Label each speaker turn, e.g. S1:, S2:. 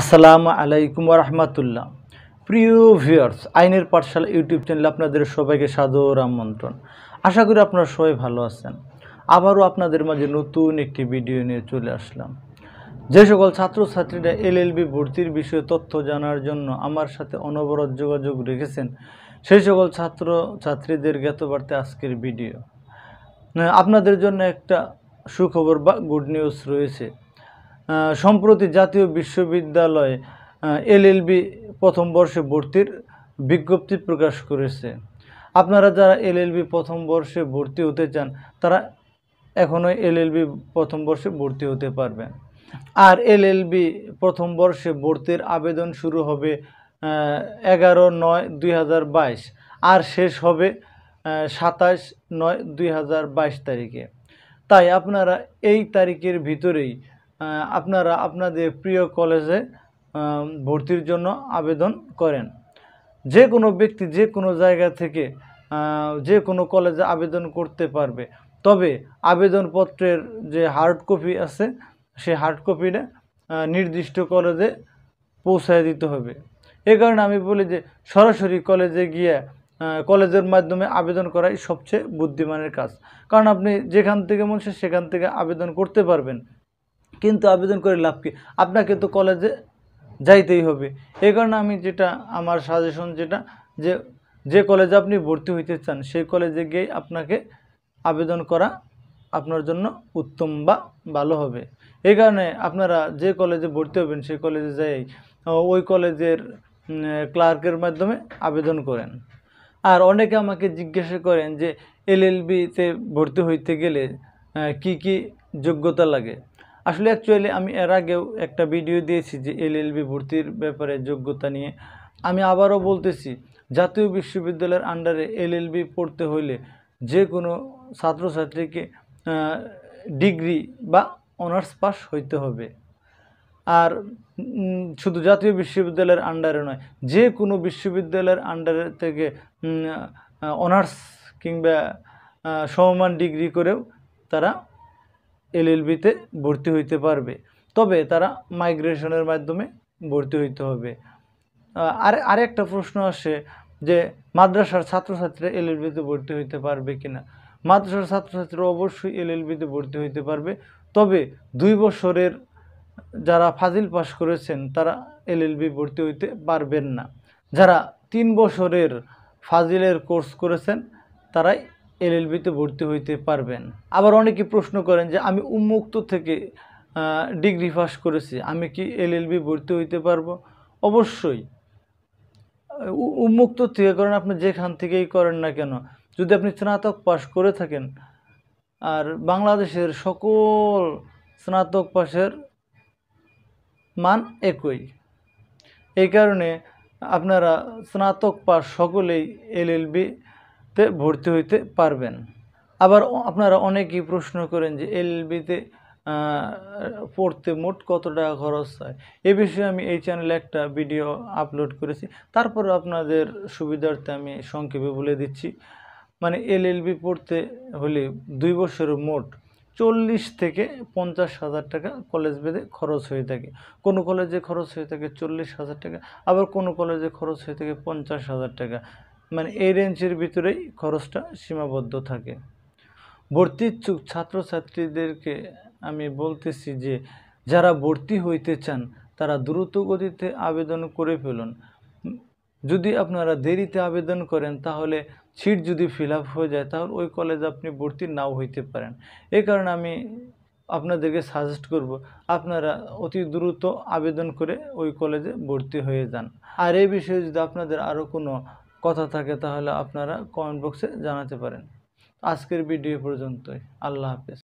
S1: আসসালামু আলাইকুম রহমতুল্লাহ প্রিয় ভিউয়ার্স আইনের পাঠশালা ইউটিউব চ্যানেলে আপনাদের সবাইকে সাদর আমন্ত্রণ আশা করি আপনারা সবাই ভালো আছেন আবারও আপনাদের মাঝে নতুন একটি ভিডিও নিয়ে চলে আসলাম যে সকল ছাত্রছাত্রীরা এলএলবি ভর্তির বিষয়ে তথ্য জানার জন্য আমার সাথে অনবরত যোগাযোগ রেখেছেন সেই সকল ছাত্র ছাত্রীদের জ্ঞাতবার্তে আজকের ভিডিও আপনাদের জন্য একটা সুখবর বা গুড নিউজ রয়েছে সম্প্রতি জাতীয় বিশ্ববিদ্যালয়ে এলএলবি প্রথম বর্ষে ভর্তির বিজ্ঞপ্তি প্রকাশ করেছে আপনারা যারা এলএলবি প্রথম বর্ষে ভর্তি হতে চান তারা এখনও এলএলবি প্রথম বর্ষে ভর্তি হতে পারবেন আর এলএলবি প্রথম বর্ষে ভর্তির আবেদন শুরু হবে এগারো নয় দুই আর শেষ হবে সাতাশ নয় দুই তারিখে তাই আপনারা এই তারিখের ভিতরেই আপনারা আপনাদের প্রিয় কলেজে ভর্তির জন্য আবেদন করেন যে কোনো ব্যক্তি যে কোনো জায়গা থেকে যে কোনো কলেজে আবেদন করতে পারবে তবে আবেদনপত্রের যে হার্ড কপি আছে সেই হার্ড কপিটা নির্দিষ্ট কলেজে পৌঁছায় দিতে হবে এ কারণে আমি বলি যে সরাসরি কলেজে গিয়ে কলেজের মাধ্যমে আবেদন করাই সবচেয়ে বুদ্ধিমানের কাজ কারণ আপনি যেখান থেকে মন সেখান থেকে আবেদন করতে পারবেন কিন্তু আবেদন করে লাভ কী আপনাকে তো কলেজে যাইতেই হবে এই কারণে আমি যেটা আমার সাজেশন যেটা যে যে কলেজে আপনি ভর্তি হইতে চান সেই কলেজে গিয়ে আপনাকে আবেদন করা আপনার জন্য উত্তম বা ভালো হবে এই কারণে আপনারা যে কলেজে ভর্তি হবেন সেই কলেজে যাই ওই কলেজের ক্লার্কের মাধ্যমে আবেদন করেন আর অনেকে আমাকে জিজ্ঞাসা করেন যে এলএলবিতে ভর্তি হইতে গেলে কি কি যোগ্যতা লাগে আসলে অ্যাকচুয়ালি আমি এর আগেও একটা ভিডিও দিয়েছি যে এলএলবি ভর্তির ব্যাপারে যোগ্যতা নিয়ে আমি আবারও বলতেছি জাতীয় বিশ্ববিদ্যালয়ের আন্ডারে এলএলবি পড়তে হইলে যে কোনো ছাত্রছাত্রীকে ডিগ্রি বা অনার্স পাস হইতে হবে আর শুধু জাতীয় বিশ্ববিদ্যালয়ের আন্ডারে নয় যে কোনো বিশ্ববিদ্যালয়ের আন্ডারে থেকে অনার্স কিংবা সমমান ডিগ্রি করেও তারা এলএলবিতে ভর্তি হইতে পারবে তবে তারা মাইগ্রেশনের মাধ্যমে ভর্তি হইতে হবে আর আরেকটা প্রশ্ন আসে যে মাদ্রাসার ছাত্রছাত্রীরা এলএলবিতে ভর্তি হইতে পারবে কিনা মাদ্রাসার ছাত্রছাত্রীরা অবশ্যই এলএলবিতে ভর্তি হইতে পারবে তবে দুই বছরের যারা ফাজিল পাস করেছেন তারা এলএলবি ভর্তি হইতে পারবেন না যারা তিন বছরের ফাজিলের কোর্স করেছেন তারাই এলএলবিতে ভর্তি হইতে পারবেন আবার অনেকে প্রশ্ন করেন যে আমি উন্মুক্ত থেকে ডিগ্রি পাস করেছি আমি কি এলএলবি ভর্তি হইতে পারবো অবশ্যই উন্মুক্ত থেকে করেন আপনি যেখান থেকেই করেন না কেন যদি আপনি স্নাতক পাশ করে থাকেন আর বাংলাদেশের সকল স্নাতক পাশের মান একই এই কারণে আপনারা স্নাতক পাশ সকলেই এলএলবি তে ভর্তি হইতে পারবেন আবার আপনারা অনেকেই প্রশ্ন করেন যে এলবিতে পড়তে মোট কত টাকা খরচ হয় এ বিষয়ে আমি এই চ্যানেলে একটা ভিডিও আপলোড করেছি তারপর আপনাদের সুবিধার্থে আমি সংক্ষেপে বলে দিচ্ছি মানে এলএলবি পড়তে হলে দুই বছর মোট চল্লিশ থেকে পঞ্চাশ হাজার টাকা কলেজ বেদে খরচ হয়ে থাকে কোনো কলেজে খরচ হয়ে থাকে চল্লিশ হাজার টাকা আবার কোনো কলেজে খরচ হয়ে থাকে পঞ্চাশ হাজার টাকা মানে এই রেঞ্জের ভিতরেই খরচটা সীমাবদ্ধ থাকে ভর্তি ইচ্ছুক ছাত্রছাত্রীদেরকে আমি বলতেছি যে যারা ভর্তি হইতে চান তারা দ্রুত গতিতে আবেদন করে ফেলুন যদি আপনারা দেরিতে আবেদন করেন তাহলে সিট যদি ফিল হয়ে যায় তাহলে ওই কলেজে আপনি ভর্তি নাও হইতে পারেন এই কারণে আমি আপনাদেরকে সাজেস্ট করব আপনারা অতি দ্রুত আবেদন করে ওই কলেজে ভর্তি হয়ে যান আর এই বিষয়ে যদি আপনাদের আরও কোনো কথা থাকে তাহলে আপনারা কমেন্ট বক্সে জানাতে পারেন আজকের ভিডিও পর্যন্তই আল্লাহ হাফেজ